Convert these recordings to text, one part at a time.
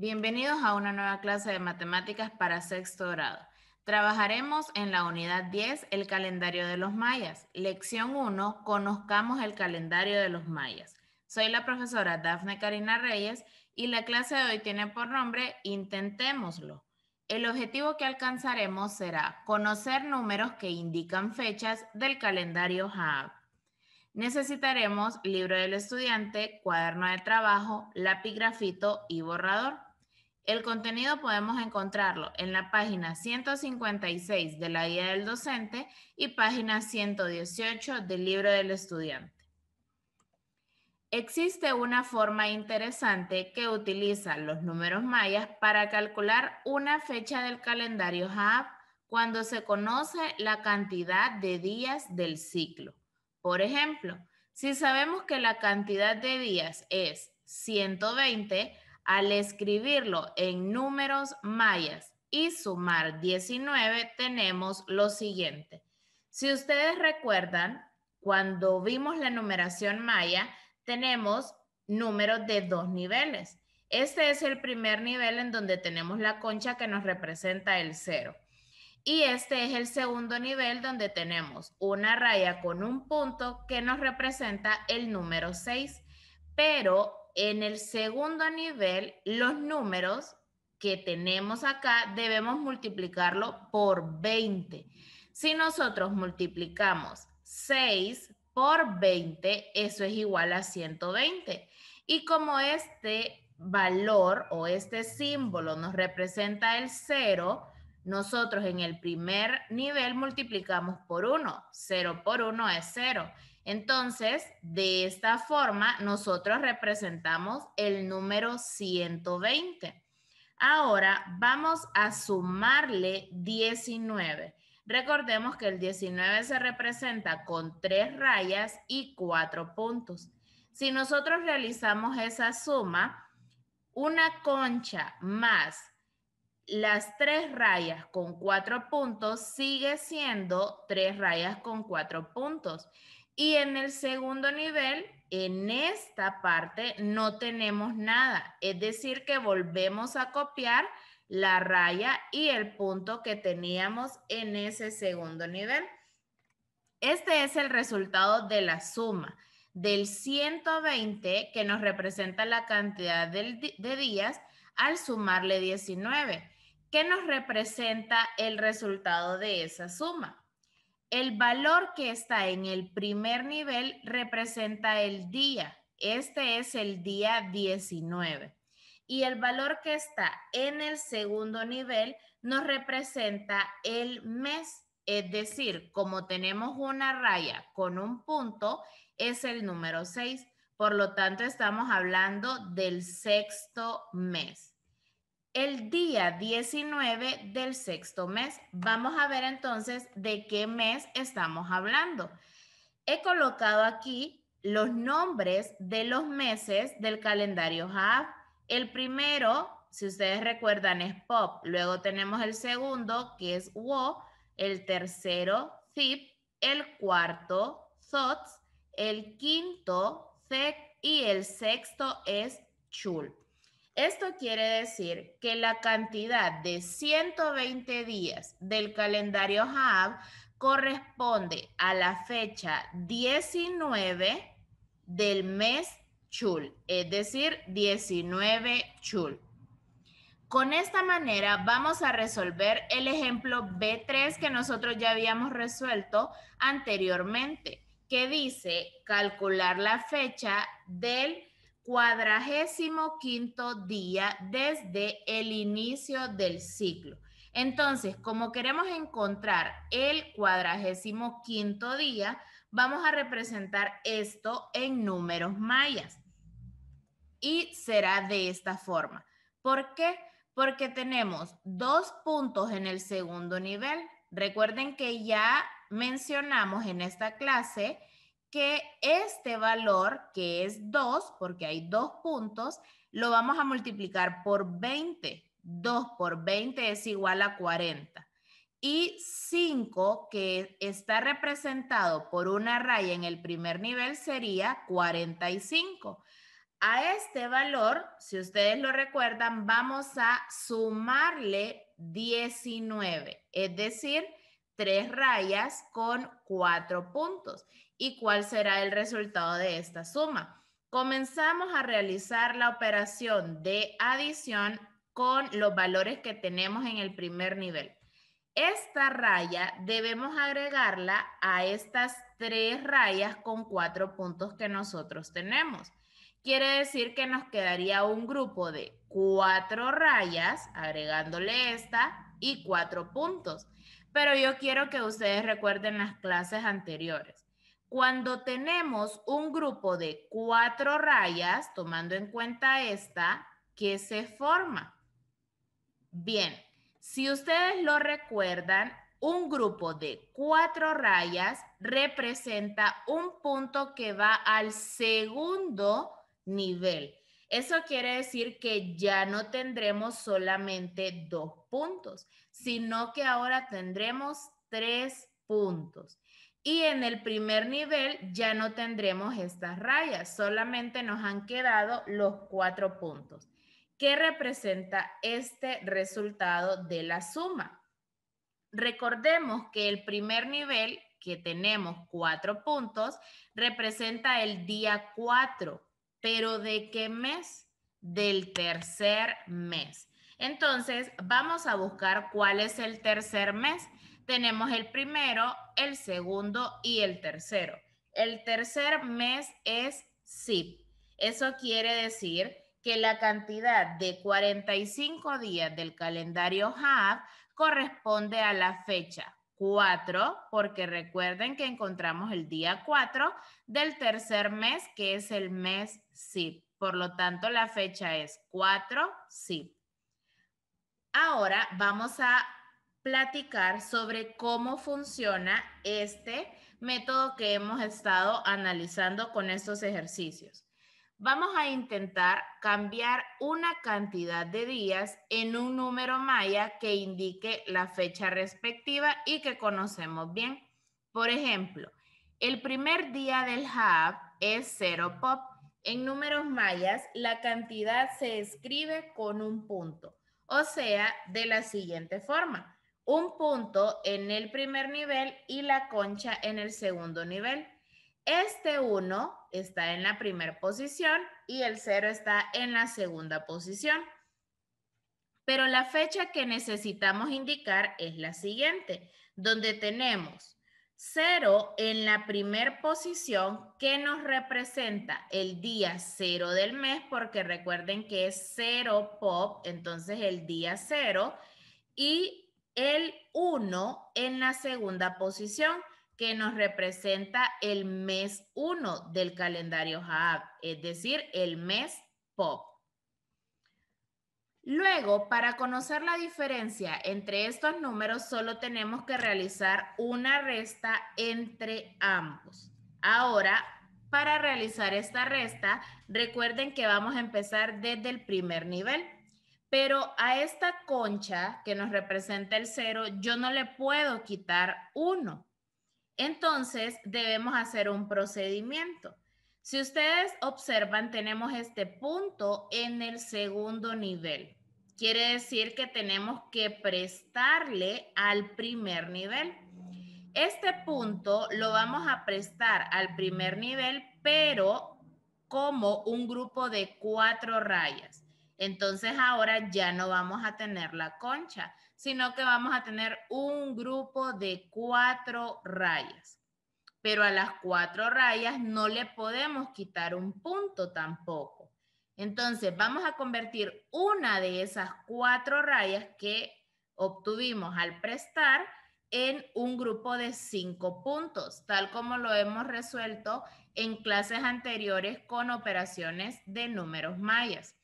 Bienvenidos a una nueva clase de matemáticas para sexto grado. Trabajaremos en la unidad 10, el calendario de los mayas. Lección 1, conozcamos el calendario de los mayas. Soy la profesora Dafne Karina Reyes y la clase de hoy tiene por nombre Intentémoslo. El objetivo que alcanzaremos será conocer números que indican fechas del calendario haab. Necesitaremos libro del estudiante, cuaderno de trabajo, lápiz grafito y borrador. El contenido podemos encontrarlo en la página 156 de la Guía del Docente y página 118 del Libro del Estudiante. Existe una forma interesante que utiliza los números mayas para calcular una fecha del calendario HAB cuando se conoce la cantidad de días del ciclo. Por ejemplo, si sabemos que la cantidad de días es 120, al escribirlo en números mayas y sumar 19, tenemos lo siguiente. Si ustedes recuerdan, cuando vimos la numeración maya, tenemos números de dos niveles. Este es el primer nivel en donde tenemos la concha que nos representa el cero. Y este es el segundo nivel donde tenemos una raya con un punto que nos representa el número 6. Pero en el segundo nivel, los números que tenemos acá debemos multiplicarlo por 20. Si nosotros multiplicamos 6 por 20, eso es igual a 120. Y como este valor o este símbolo nos representa el 0, nosotros en el primer nivel multiplicamos por 1. 0 por 1 es 0. Entonces, de esta forma, nosotros representamos el número 120. Ahora vamos a sumarle 19. Recordemos que el 19 se representa con tres rayas y cuatro puntos. Si nosotros realizamos esa suma, una concha más las tres rayas con cuatro puntos sigue siendo tres rayas con cuatro puntos. Y en el segundo nivel, en esta parte, no tenemos nada. Es decir, que volvemos a copiar la raya y el punto que teníamos en ese segundo nivel. Este es el resultado de la suma del 120 que nos representa la cantidad de días al sumarle 19. ¿Qué nos representa el resultado de esa suma? El valor que está en el primer nivel representa el día. Este es el día 19. Y el valor que está en el segundo nivel nos representa el mes. Es decir, como tenemos una raya con un punto, es el número 6. Por lo tanto, estamos hablando del sexto mes el día 19 del sexto mes. Vamos a ver entonces de qué mes estamos hablando. He colocado aquí los nombres de los meses del calendario Jap. El primero, si ustedes recuerdan, es POP. Luego tenemos el segundo, que es WO. El tercero, ZIP. El cuarto, THOTS. El quinto, ZEC. Y el sexto es chul esto quiere decir que la cantidad de 120 días del calendario haab corresponde a la fecha 19 del mes Chul, es decir, 19 Chul. Con esta manera vamos a resolver el ejemplo B3 que nosotros ya habíamos resuelto anteriormente, que dice calcular la fecha del cuadragésimo quinto día desde el inicio del ciclo. Entonces, como queremos encontrar el cuadragésimo quinto día, vamos a representar esto en números mayas. Y será de esta forma. ¿Por qué? Porque tenemos dos puntos en el segundo nivel. Recuerden que ya mencionamos en esta clase que este valor, que es 2, porque hay dos puntos, lo vamos a multiplicar por 20. 2 por 20 es igual a 40. Y 5, que está representado por una raya en el primer nivel, sería 45. A este valor, si ustedes lo recuerdan, vamos a sumarle 19, es decir, tres rayas con cuatro puntos. ¿Y cuál será el resultado de esta suma? Comenzamos a realizar la operación de adición con los valores que tenemos en el primer nivel. Esta raya debemos agregarla a estas tres rayas con cuatro puntos que nosotros tenemos. Quiere decir que nos quedaría un grupo de cuatro rayas, agregándole esta, y cuatro puntos. Pero yo quiero que ustedes recuerden las clases anteriores. Cuando tenemos un grupo de cuatro rayas, tomando en cuenta esta, ¿qué se forma? Bien, si ustedes lo recuerdan, un grupo de cuatro rayas representa un punto que va al segundo nivel. Eso quiere decir que ya no tendremos solamente dos puntos, sino que ahora tendremos tres puntos. Y en el primer nivel ya no tendremos estas rayas, solamente nos han quedado los cuatro puntos. ¿Qué representa este resultado de la suma? Recordemos que el primer nivel, que tenemos cuatro puntos, representa el día 4 pero ¿de qué mes? Del tercer mes. Entonces, vamos a buscar cuál es el tercer mes. Tenemos el primero, el segundo y el tercero. El tercer mes es SIP. Eso quiere decir que la cantidad de 45 días del calendario HAB corresponde a la fecha 4, porque recuerden que encontramos el día 4 del tercer mes, que es el mes SIP. Por lo tanto, la fecha es 4 SIP. Ahora vamos a platicar sobre cómo funciona este método que hemos estado analizando con estos ejercicios. Vamos a intentar cambiar una cantidad de días en un número maya que indique la fecha respectiva y que conocemos bien. Por ejemplo, el primer día del Hub es 0 pop. En números mayas, la cantidad se escribe con un punto, o sea, de la siguiente forma. Un punto en el primer nivel y la concha en el segundo nivel. Este 1 está en la primera posición y el 0 está en la segunda posición. Pero la fecha que necesitamos indicar es la siguiente, donde tenemos 0 en la primera posición que nos representa el día 0 del mes, porque recuerden que es 0 pop, entonces el día 0, y el 1 en la segunda posición que nos representa el mes 1 del calendario Haab, es decir, el mes pop. Luego, para conocer la diferencia entre estos números, solo tenemos que realizar una resta entre ambos. Ahora, para realizar esta resta, recuerden que vamos a empezar desde el primer nivel. Pero a esta concha que nos representa el 0, yo no le puedo quitar uno entonces, debemos hacer un procedimiento. Si ustedes observan, tenemos este punto en el segundo nivel. Quiere decir que tenemos que prestarle al primer nivel. Este punto lo vamos a prestar al primer nivel, pero como un grupo de cuatro rayas. Entonces ahora ya no vamos a tener la concha, sino que vamos a tener un grupo de cuatro rayas. Pero a las cuatro rayas no le podemos quitar un punto tampoco. Entonces vamos a convertir una de esas cuatro rayas que obtuvimos al prestar en un grupo de cinco puntos, tal como lo hemos resuelto en clases anteriores con operaciones de números mayas.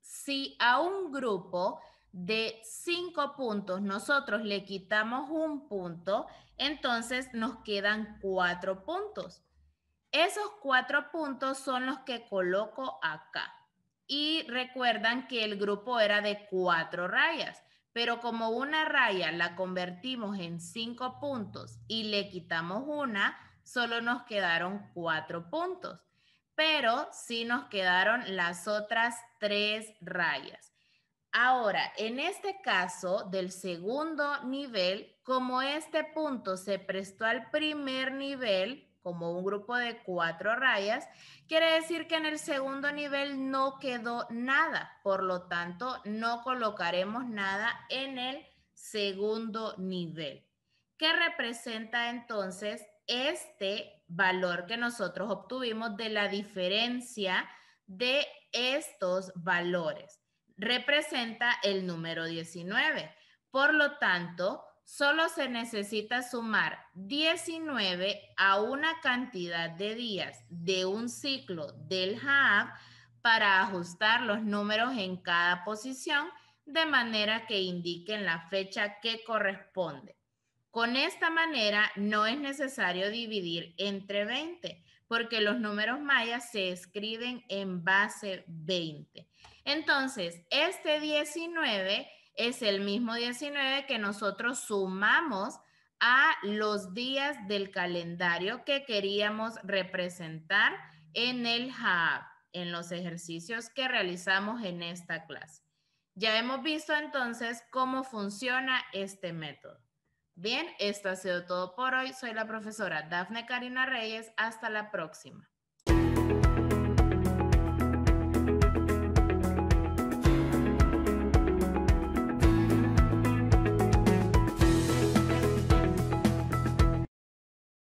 Si a un grupo de 5 puntos nosotros le quitamos un punto, entonces nos quedan cuatro puntos. Esos cuatro puntos son los que coloco acá. Y recuerdan que el grupo era de cuatro rayas, pero como una raya la convertimos en cinco puntos y le quitamos una, solo nos quedaron cuatro puntos. Pero sí nos quedaron las otras tres rayas. Ahora, en este caso del segundo nivel, como este punto se prestó al primer nivel, como un grupo de cuatro rayas, quiere decir que en el segundo nivel no quedó nada. Por lo tanto, no colocaremos nada en el segundo nivel. ¿Qué representa entonces este valor que nosotros obtuvimos de la diferencia de estos valores? representa el número 19. Por lo tanto, solo se necesita sumar 19 a una cantidad de días de un ciclo del Hab para ajustar los números en cada posición de manera que indiquen la fecha que corresponde. Con esta manera no es necesario dividir entre 20 porque los números mayas se escriben en base 20. Entonces, este 19 es el mismo 19 que nosotros sumamos a los días del calendario que queríamos representar en el HAB, en los ejercicios que realizamos en esta clase. Ya hemos visto entonces cómo funciona este método. Bien, esto ha sido todo por hoy. Soy la profesora Dafne Karina Reyes. Hasta la próxima.